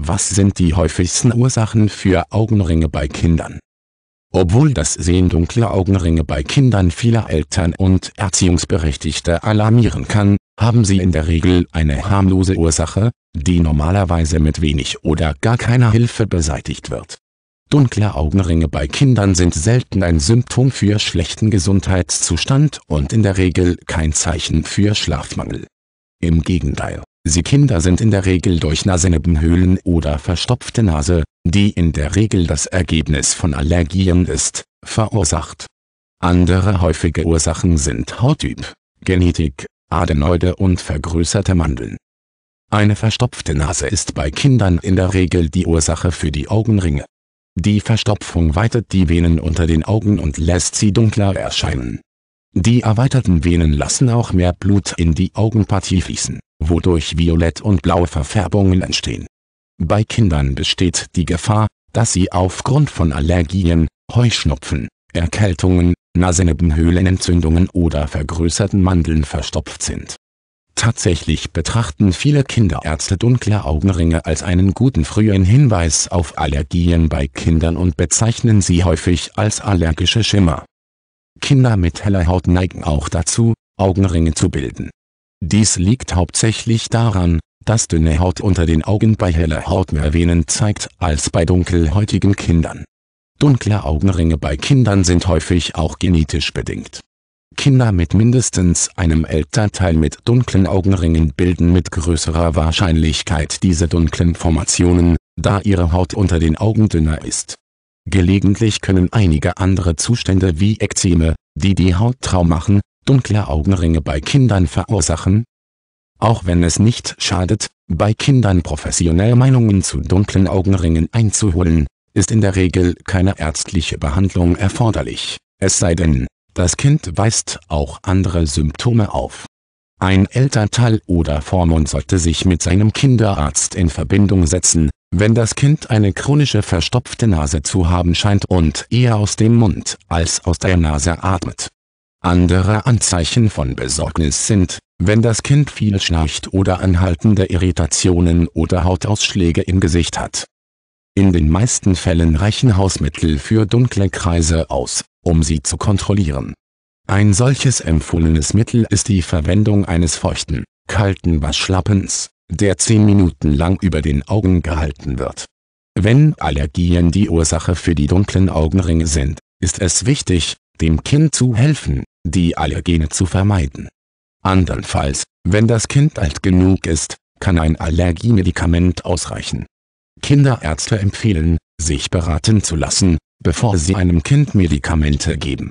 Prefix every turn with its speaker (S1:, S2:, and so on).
S1: Was sind die häufigsten Ursachen für Augenringe bei Kindern? Obwohl das Sehen dunkler Augenringe bei Kindern vieler Eltern und Erziehungsberechtigte alarmieren kann, haben sie in der Regel eine harmlose Ursache, die normalerweise mit wenig oder gar keiner Hilfe beseitigt wird. Dunkle Augenringe bei Kindern sind selten ein Symptom für schlechten Gesundheitszustand und in der Regel kein Zeichen für Schlafmangel. Im Gegenteil. Sie Kinder sind in der Regel durch Nasennebenhöhlen oder verstopfte Nase, die in der Regel das Ergebnis von Allergien ist, verursacht. Andere häufige Ursachen sind Hauttyp, Genetik, Adenoide und vergrößerte Mandeln. Eine verstopfte Nase ist bei Kindern in der Regel die Ursache für die Augenringe. Die Verstopfung weitet die Venen unter den Augen und lässt sie dunkler erscheinen. Die erweiterten Venen lassen auch mehr Blut in die Augenpartie fließen wodurch Violett- und blaue Verfärbungen entstehen. Bei Kindern besteht die Gefahr, dass sie aufgrund von Allergien, Heuschnupfen, Erkältungen, Nasennebenhöhlenentzündungen oder vergrößerten Mandeln verstopft sind. Tatsächlich betrachten viele Kinderärzte dunkle Augenringe als einen guten frühen Hinweis auf Allergien bei Kindern und bezeichnen sie häufig als allergische Schimmer. Kinder mit heller Haut neigen auch dazu, Augenringe zu bilden. Dies liegt hauptsächlich daran, dass dünne Haut unter den Augen bei heller Haut mehr Venen zeigt als bei dunkelhäutigen Kindern. Dunkle Augenringe bei Kindern sind häufig auch genetisch bedingt. Kinder mit mindestens einem Elternteil mit dunklen Augenringen bilden mit größerer Wahrscheinlichkeit diese dunklen Formationen, da ihre Haut unter den Augen dünner ist. Gelegentlich können einige andere Zustände wie Ekzeme, die die Haut trau machen, dunkle Augenringe bei Kindern verursachen? Auch wenn es nicht schadet, bei Kindern professionell Meinungen zu dunklen Augenringen einzuholen, ist in der Regel keine ärztliche Behandlung erforderlich, es sei denn, das Kind weist auch andere Symptome auf. Ein Elternteil oder Vormund sollte sich mit seinem Kinderarzt in Verbindung setzen, wenn das Kind eine chronische verstopfte Nase zu haben scheint und eher aus dem Mund als aus der Nase atmet. Andere Anzeichen von Besorgnis sind, wenn das Kind viel schnarcht oder anhaltende Irritationen oder Hautausschläge im Gesicht hat. In den meisten Fällen reichen Hausmittel für dunkle Kreise aus, um sie zu kontrollieren. Ein solches empfohlenes Mittel ist die Verwendung eines feuchten, kalten Waschlappens, der 10 Minuten lang über den Augen gehalten wird. Wenn Allergien die Ursache für die dunklen Augenringe sind, ist es wichtig, dem Kind zu helfen, die Allergene zu vermeiden. Andernfalls, wenn das Kind alt genug ist, kann ein Allergiemedikament ausreichen. Kinderärzte empfehlen, sich beraten zu lassen, bevor sie einem Kind Medikamente geben.